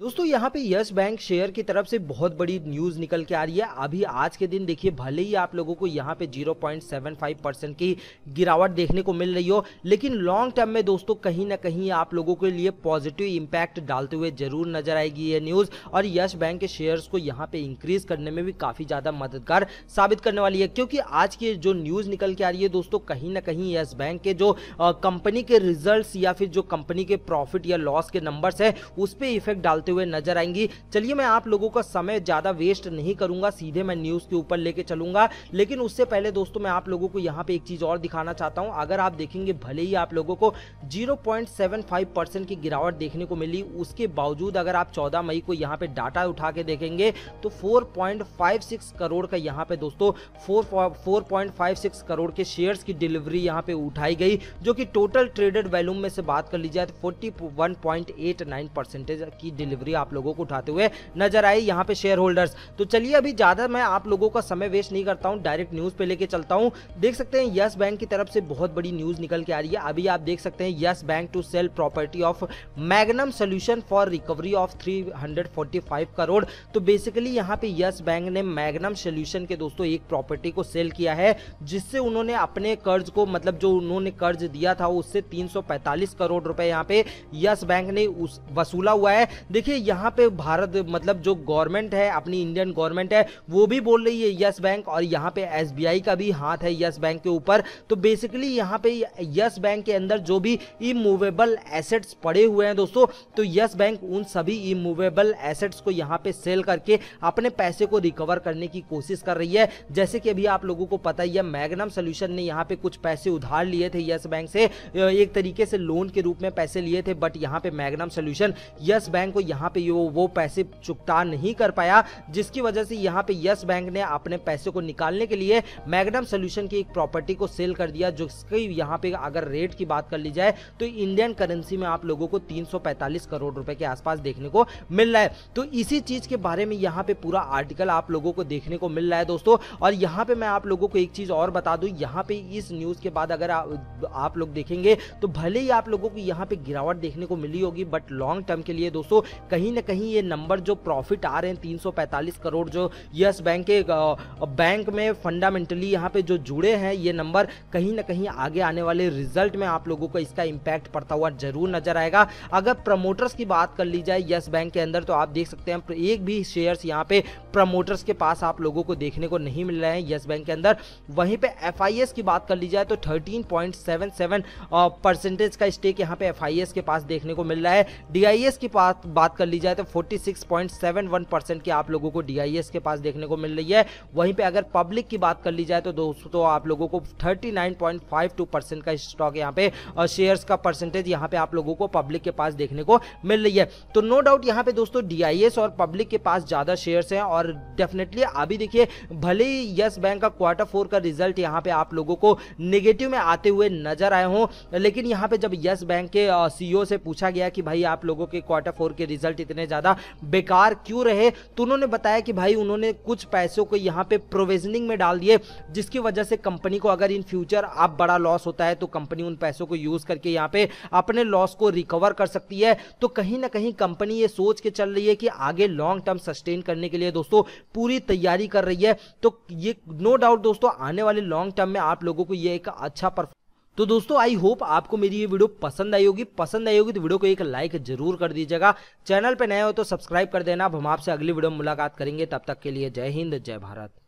दोस्तों यहाँ पे यस बैंक शेयर की तरफ से बहुत बड़ी न्यूज़ निकल के आ रही है अभी आज के दिन देखिए भले ही आप लोगों को यहाँ पे 0.75 परसेंट की गिरावट देखने को मिल रही हो लेकिन लॉन्ग टर्म में दोस्तों कहीं ना कहीं आप लोगों के लिए पॉजिटिव इम्पैक्ट डालते हुए जरूर नजर आएगी ये न्यूज़ और यस बैंक के शेयर्स को यहाँ पे इंक्रीज करने में भी काफ़ी ज़्यादा मददगार साबित करने वाली है क्योंकि आज की जो न्यूज़ निकल के आ रही है दोस्तों कहीं ना कहीं यस बैंक के जो कंपनी के रिजल्ट या फिर जो कंपनी के प्रॉफिट या लॉस के नंबर्स है उस पर इफेक्ट डालते होते हुए नजर आएंगी चलिए मैं आप लोगों का समय ज़्यादा वेस्ट नहीं करूंगा सीधे मैं न्यूज़ के ऊपर लेके चलूंगा लेकिन उससे पहले दोस्तों मैं आप लोगों को यहाँ पे एक चीज़ और दिखाना चाहता हूँ अगर आप देखेंगे भले ही आप लोगों को जीरो की गिरावट देखने को मिली उसके बावजूद अगर आप चौदह मई को यहाँ पे डाटा उठा के देखेंगे तो फोर करोड़ का यहाँ पे दोस्तों फोर करोड़ के शेयर की डिलीवरी यहाँ पे उठाई गई जो कि टोटल ट्रेडेड वैल्यूम में से बात कर ली जाए तो 41.89 परसेंटेज की डिलीवरी डिलीवरी आप लोगों को उठाते हुए नजर आई यहाँ पे शेयर होल्डर्स तो चलिए अभी ज़्यादा मैं आप लोगों का समय वेस्ट नहीं करता हूँ डायरेक्ट न्यूज़ पे लेके चलता हूँ देख सकते हैं यस बैंक की तरफ से बहुत बड़ी न्यूज़ निकल के आ रही है अभी आप देख सकते हैं Yes bank to sell property of Magnum solution for recovery of three crore तो बेसिकली यहाँ पे यस बैंक ने मैगनम सोल्यूशन के दोस्तों एक प्रॉपर्टी को सेल किया है जिससे उन्होंने अपने कर्ज को मतलब जो उन्होंने कर्ज दिया था उससे 345 करोड़ रुपए यहाँ पे यस बैंक ने उस वसूला हुआ है देखिए देखिए यहाँ पे भारत मतलब जो गवर्नमेंट है अपनी इंडियन गवर्नमेंट है वो भी बोल रही है यस बैंक और यहाँ पे एस का भी हाथ है यस बैंक के ऊपर तो बेसिकली यहाँ पे यस बैंक के अंदर जो भी इमूवेबल एसेट्स पड़े हुए हैं दोस्तों तो यस बैंक उन सभी इमूवेबल एसेट्स को यहाँ पे सेल करके अपने पैसे को रिकवर करने की कोशिश कर रही है जैसे कि अभी आप लोगों को पता ही है मैगनम सोल्यूशन ने यहाँ पे कुछ पैसे उधार लिए थे यस बैंक से एक तरीके से लोन के रूप में पैसे लिए थे बट यहाँ पे मैगनम सोल्यूशन यस बैंक को यहाँ यहाँ पे वो वो पैसे चुकता नहीं कर पाया जिसकी वजह से यहाँ पे यस बैंक ने अपने पैसे को निकालने के लिए मैगनम सोल्यूशन की एक प्रॉपर्टी को सेल कर दिया जिसकी यहाँ पे अगर रेट की बात कर ली जाए तो इंडियन करेंसी में आप लोगों को 345 करोड़ रुपए के आसपास देखने को मिल रहा है तो इसी चीज के बारे में यहाँ पे पूरा आर्टिकल आप लोगों को देखने को मिल रहा है दोस्तों और यहाँ पे मैं आप लोगों को एक चीज और बता दू यहाँ पे इस न्यूज के बाद अगर आप लोग देखेंगे तो भले ही आप लोगों को यहाँ पे गिरावट देखने को मिली होगी बट लॉन्ग टर्म के लिए दोस्तों कहीं ना कहीं ये नंबर जो प्रॉफिट आ रहे हैं 345 करोड़ जो यस बैंक के बैंक में फंडामेंटली यहाँ पे जो जुड़े हैं ये नंबर कहीं ना कहीं आगे आने वाले रिजल्ट में आप लोगों को इसका इम्पैक्ट पड़ता हुआ जरूर नजर आएगा अगर प्रमोटर्स की बात कर ली जाए यस बैंक के अंदर तो आप देख सकते हैं एक भी शेयर्स यहाँ पे प्रमोटर्स के पास आप लोगों को देखने को नहीं मिल रहे हैं यस बैंक के अंदर वहीं पे एफ की बात कर ली जाए तो 13.77 परसेंटेज का स्टेक यहाँ पे एफ के पास देखने को मिल रहा है डी की बात बात कर ली जाए तो 46.71 परसेंट की आप लोगों को डी के पास देखने को मिल रही है वहीं पे अगर पब्लिक की बात कर ली जाए तो दोस्तों तो आप लोगों को 39.52 परसेंट का स्टॉक यहाँ पे शेयर्स का परसेंटेज यहाँ पे आप लोगों को पब्लिक के पास देखने को मिल रही है तो नो डाउट यहाँ पे दोस्तों डी और पब्लिक के पास ज़्यादा शेयर्स हैं और डेफिनेटली अभी देखिए भले ही यस बैंक का क्वार्टर फोर का रिजल्ट यहाँ पे आप लोगों को निगेटिव में आते हुए नजर आए हों लेकिन यहाँ पे जब यस बैंक के सीईओ से पूछा गया कि भाई आप लोगों के क्वार्टर फोर के रिजल्ट इतने ज़्यादा बेकार क्यों रहे तो उन्होंने बताया कि भाई उन्होंने कुछ पैसों को यहाँ पे प्रोविजनिंग में डाल दिए जिसकी वजह से कंपनी को अगर इन फ्यूचर आप बड़ा लॉस होता है तो कंपनी उन पैसों को यूज़ करके यहाँ पे अपने लॉस को रिकवर कर सकती है तो कहीं ना कहीं कंपनी ये सोच के चल रही है कि आगे लॉन्ग टर्म सस्टेन करने के लिए दोस्तों पूरी तैयारी कर रही है तो ये नो डाउट दोस्तों आने वाले लॉन्ग टर्म में आप लोगों को ये एक अच्छा परफॉर्म तो दोस्तों आई होप आपको मेरी ये वीडियो पसंद आई होगी पसंद आई होगी तो वीडियो को एक लाइक जरूर कर दीजिएगा चैनल पर नए हो तो सब्सक्राइब कर देना अब हम आपसे अगली वीडियो में मुलाकात करेंगे तब तक के लिए जय हिंद जय भारत